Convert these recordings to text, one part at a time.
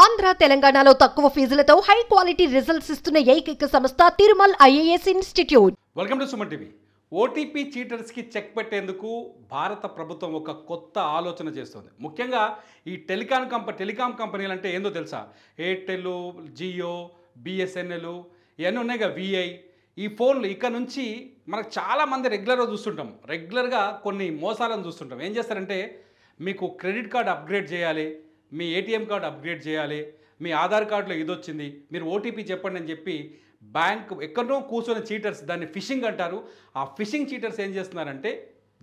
ఆంధ్ర తెలంగాణలో తక్కువ ఫీజులతో high quality results ఇస్తున్న ఏకైక సంస్థ Tirumal IAS institute welcome to Suman TV OTP చీటర్స్కి చెక్ పెట్టేందుకు భారత ప్రభుత్వం ఒక కొత్త ఆలోచన చేస్తుంది ముఖ్యంగా ఈ టెలికాం కంప టెలికాం కంపెనీలు అంటే ఏందో తెలుసా ఎయిర్టెల్ జియో బిఎస్ఎన్ఎల్ ఇవన్నీ ఉన్నాయి కదా విఐ ఈ ఫోన్లు ఇక్కడ నుంచి మనకు చాలామంది రెగ్యులర్గా చూస్తుంటాం రెగ్యులర్గా కొన్ని మోసాలను చూస్తుంటాం ఏం చేస్తారంటే మీకు క్రెడిట్ కార్డ్ అప్గ్రేడ్ చేయాలి మీ ఏటీఎం కార్డు అప్గ్రేడ్ చేయాలి మీ ఆధార్ కార్డులో ఇదొచ్చింది మీరు ఓటీపీ చెప్పండి అని చెప్పి బ్యాంక్ ఎక్కడో కూర్చొని చీటర్స్ దాన్ని ఫిషింగ్ అంటారు ఆ ఫిషింగ్ చీటర్స్ ఏం చేస్తున్నారంటే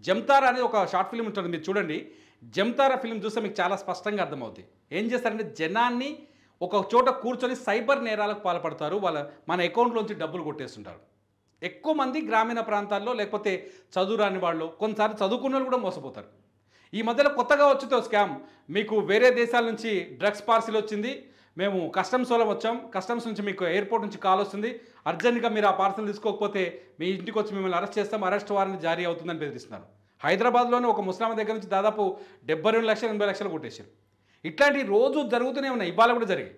జమ్తార అనేది ఒక షార్ట్ ఫిల్మ్ ఉంటుంది మీరు చూడండి జమ్తారా ఫిల్మ్ చూస్తే మీకు చాలా స్పష్టంగా అర్థమవుతుంది ఏం చేస్తారంటే జనాన్ని ఒక చోట కూర్చొని సైబర్ నేరాలకు పాల్పడతారు వాళ్ళ మన అకౌంట్లోంచి డబ్బులు కొట్టేస్తుంటారు ఎక్కువ మంది గ్రామీణ ప్రాంతాల్లో లేకపోతే చదువు రాని వాళ్ళు కొన్నిసార్లు చదువుకున్న వాళ్ళు కూడా మోసపోతారు ఈ మధ్యలో కొత్తగా వచ్చుతో స్కామ్ మీకు వేరే దేశాల నుంచి డ్రగ్స్ పార్సిల్ వచ్చింది మేము కస్టమ్స్ వల్ల వచ్చాం కస్టమ్స్ నుంచి మీకు ఎయిర్పోర్ట్ నుంచి కాల్ వస్తుంది అర్జెంట్గా మీరు ఆ పార్సల్ తీసుకోకపోతే మీ ఇంటికి వచ్చి మిమ్మల్ని అరెస్ట్ చేస్తాం అరెస్ట్ వారెంట్ జారీ అవుతుందని బెదిరిస్తున్నారు హైదరాబాద్లోనే ఒక ముస్లాం దగ్గర నుంచి దాదాపు డెబ్బై రెండు లక్షలు ఎనభై లక్షలు కొట్టేశారు ఇట్లాంటివి రోజు జరుగుతూనే ఉన్నాయి ఇవాళ కూడా జరిగాయి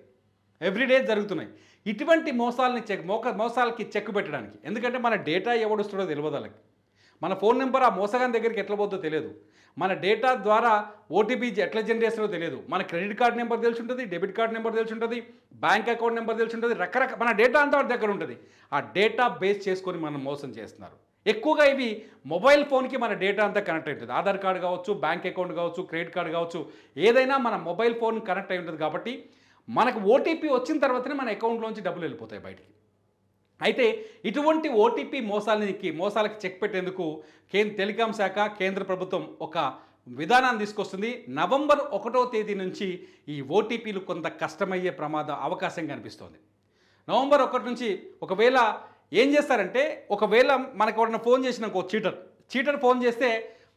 ఎవ్రీడే జరుగుతున్నాయి ఇటువంటి మోసాలని చెక్ మోక మోసాలకి చెక్ పెట్టడానికి ఎందుకంటే మన డేటా ఎవడు వస్తుందో తెలియదు వాళ్ళకి మన ఫోన్ నెంబర్ ఆ మోసగాని దగ్గరికి ఎట్లా పోద్దో తెలియదు మన డేటా ద్వారా ఓటీపీ ఎట్లా జనరేట్ చేస్తారో తెలియదు మన క్రెడిట్ కార్డ్ నెంబర్ తెలిసి ఉంటుంది డెబిట్ కార్డ్ నెంబర్ తెలిసి ఉంటుంది బ్యాంక్ అకౌంట్ నెంబర్ తెలిసి ఉంటుంది రకరకాల మన డేటా అంతా వాటి దగ్గర ఉంటుంది ఆ డేటా బేస్ చేసుకొని మనం మోసం చేస్తున్నారు ఎక్కువగా ఇవి మొబైల్ ఫోన్కి మన డేటా అంతా కనెక్ట్ అవుతుంది ఆధార్ కార్డు కావచ్చు బ్యాంక్ అకౌంట్ కావచ్చు క్రెడిట్ కార్డు కావచ్చు ఏదైనా మన మొబైల్ ఫోన్ కనెక్ట్ అయి ఉంటుంది కాబట్టి మనకు ఓటీపీ వచ్చిన తర్వాతనే మన అకౌంట్లోంచి డబ్బులు వెళ్ళిపోతాయి బయటికి అయితే ఇటువంటి ఓటీపీ మోసాలకి మోసాలకి చెక్ పెట్టేందుకు కేంద్ర టెలికాం శాఖ కేంద్ర ప్రభుత్వం ఒక విధానాన్ని తీసుకొస్తుంది నవంబర్ ఒకటో తేదీ నుంచి ఈ ఓటీపీలు కొంత కష్టమయ్యే ప్రమాద అవకాశం కనిపిస్తోంది నవంబర్ ఒకటి నుంచి ఒకవేళ ఏం చేస్తారంటే ఒకవేళ మనకు ఎవరైనా ఫోన్ చేసిన ఒక చీటర్ చీటర్ ఫోన్ చేస్తే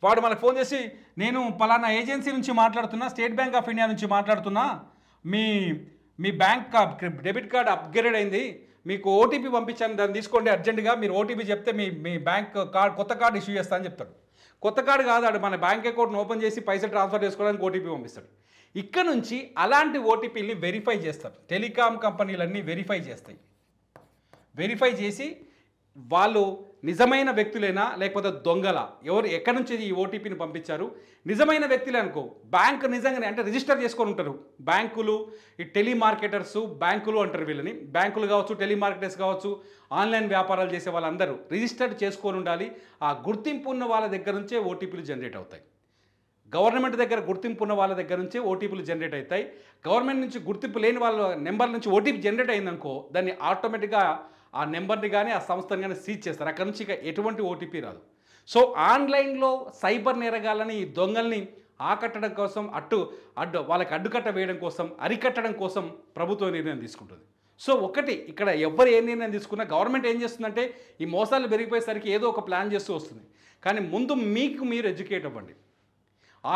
వాడు మనకు ఫోన్ చేసి నేను పలానా ఏజెన్సీ నుంచి మాట్లాడుతున్నా స్టేట్ బ్యాంక్ ఆఫ్ ఇండియా నుంచి మాట్లాడుతున్నా మీ మీ బ్యాంక్ డెబిట్ కార్డ్ అప్గ్రేడ్ అయింది మీకు ఓటీపీ పంపించాను దాన్ని తీసుకోండి అర్జెంటుగా మీరు ఓటీపీ చెప్తే మీ మీ బ్యాంక్ కార్డ్ కొత్త కార్డు ఇష్యూ చేస్తా అని చెప్తాడు కొత్త కార్డు కాదాడు మన బ్యాంక్ అకౌంట్ని ఓపెన్ చేసి పైసలు ట్రాన్స్ఫర్ చేసుకోవడానికి ఓటీపీ పంపిస్తాడు ఇక్కడ నుంచి అలాంటి ఓటీపీని వెరిఫై చేస్తారు టెలికాం కంపెనీలన్నీ వెరిఫై చేస్తాయి వెరిఫై చేసి వాళ్ళు నిజమైన వ్యక్తులేనా లేకపోతే దొంగల ఎవరు ఎక్కడి నుంచి ఈ ఓటీపీని పంపించారు నిజమైన వ్యక్తులే అనుకో బ్యాంక్ నిజంగానే అంటే రిజిస్టర్ చేసుకొని ఉంటారు బ్యాంకులు ఈ టెలిమార్కెటర్స్ బ్యాంకులు అంటారు వీళ్ళని బ్యాంకులు కావచ్చు టెలిమార్కెటర్స్ కావచ్చు ఆన్లైన్ వ్యాపారాలు చేసే వాళ్ళందరూ రిజిస్టర్డ్ చేసుకొని ఉండాలి ఆ గుర్తింపు ఉన్న వాళ్ళ దగ్గర నుంచే ఓటీపీలు జనరేట్ అవుతాయి గవర్నమెంట్ దగ్గర గుర్తింపు ఉన్న వాళ్ళ దగ్గర నుంచే ఓటీపీలు జనరేట్ అవుతాయి గవర్నమెంట్ నుంచి గుర్తింపు లేని వాళ్ళ నెంబర్ నుంచి ఓటీపీ జనరేట్ అయిందనుకో దాన్ని ఆటోమేటిక్గా ఆ నెంబర్ని కానీ ఆ సంస్థని కానీ సీజ్ చేస్తారు అక్కడ నుంచి ఇక ఎటువంటి ఓటీపీ రాదు సో ఆన్లైన్లో సైబర్ నేరగాలని ఈ దొంగల్ని ఆకట్టడం కోసం అట్టు అడ్డు వాళ్ళకి అడ్డుకట్ట వేయడం కోసం అరికట్టడం కోసం ప్రభుత్వ నిర్ణయం తీసుకుంటుంది సో ఒకటి ఇక్కడ ఎవరు ఏ నిర్ణయం తీసుకున్నా గవర్నమెంట్ ఏం చేస్తుందంటే ఈ మోసాలు పెరిగిపోయేసరికి ఏదో ఒక ప్లాన్ చేస్తూ వస్తుంది కానీ ముందు మీకు మీరు ఎడ్యుకేట్ అవ్వండి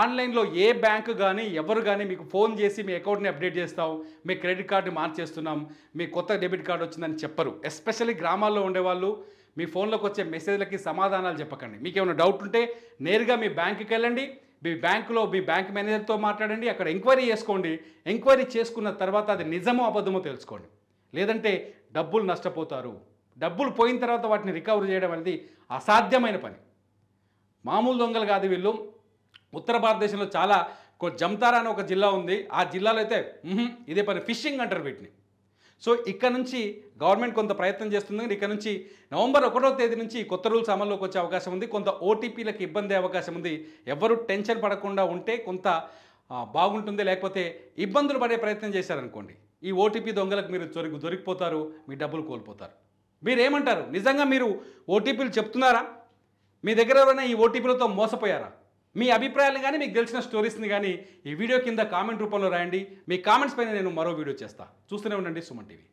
ఆన్లైన్లో ఏ బ్యాంకు కానీ ఎవరు కానీ మీకు ఫోన్ చేసి మీ అకౌంట్ని అప్డేట్ చేస్తాం మీ క్రెడిట్ కార్డుని మార్చేస్తున్నాం మీ కొత్త డెబిట్ కార్డు వచ్చిందని చెప్పరు ఎస్పెషల్లీ గ్రామాల్లో ఉండేవాళ్ళు మీ ఫోన్లోకి వచ్చే మెసేజ్లకి సమాధానాలు చెప్పకండి మీకు ఏమైనా డౌట్ ఉంటే నేరుగా మీ బ్యాంకుకి వెళ్ళండి మీ బ్యాంకులో మీ బ్యాంక్ మేనేజర్తో మాట్లాడండి అక్కడ ఎంక్వైరీ చేసుకోండి ఎంక్వైరీ చేసుకున్న తర్వాత అది నిజమో అబద్ధమో తెలుసుకోండి లేదంటే డబ్బులు నష్టపోతారు డబ్బులు పోయిన తర్వాత వాటిని రికవర్ చేయడం అనేది అసాధ్యమైన పని మామూలు దొంగలు కాదు వీళ్ళు ఉత్తర భారతదేశంలో చాలా జమ్తారా అనే ఒక జిల్లా ఉంది ఆ జిల్లాలో అయితే ఇదే పని ఫిషింగ్ అంటారు వీటిని సో ఇక్కడ నుంచి గవర్నమెంట్ కొంత ప్రయత్నం చేస్తుంది కానీ ఇక్కడ నుంచి నవంబర్ ఒకటో తేదీ నుంచి కొత్త రూల్స్ అమల్లోకి వచ్చే అవకాశం ఉంది కొంత ఓటీపీలకు ఇబ్బంది అవకాశం ఉంది ఎవరు టెన్షన్ పడకుండా ఉంటే కొంత బాగుంటుంది లేకపోతే ఇబ్బందులు పడే ప్రయత్నం చేశారనుకోండి ఈ ఓటీపీ దొంగలకు మీరు దొరికి దొరికిపోతారు మీ డబ్బులు కోల్పోతారు మీరేమంటారు నిజంగా మీరు ఓటీపీలు చెప్తున్నారా మీ దగ్గర ఎవరైనా ఈ ఓటీపీలతో మోసపోయారా మీ అభిప్రాయాలు కానీ మీకు తెలిసిన స్టోరీస్ని కానీ ఈ వీడియో కింద కామెంట్ రూపంలో రాయండి మీ కామెంట్స్ పైన నేను మరో వీడియో చేస్తా చూస్తూనే ఉండండి సుమన్ టీవీ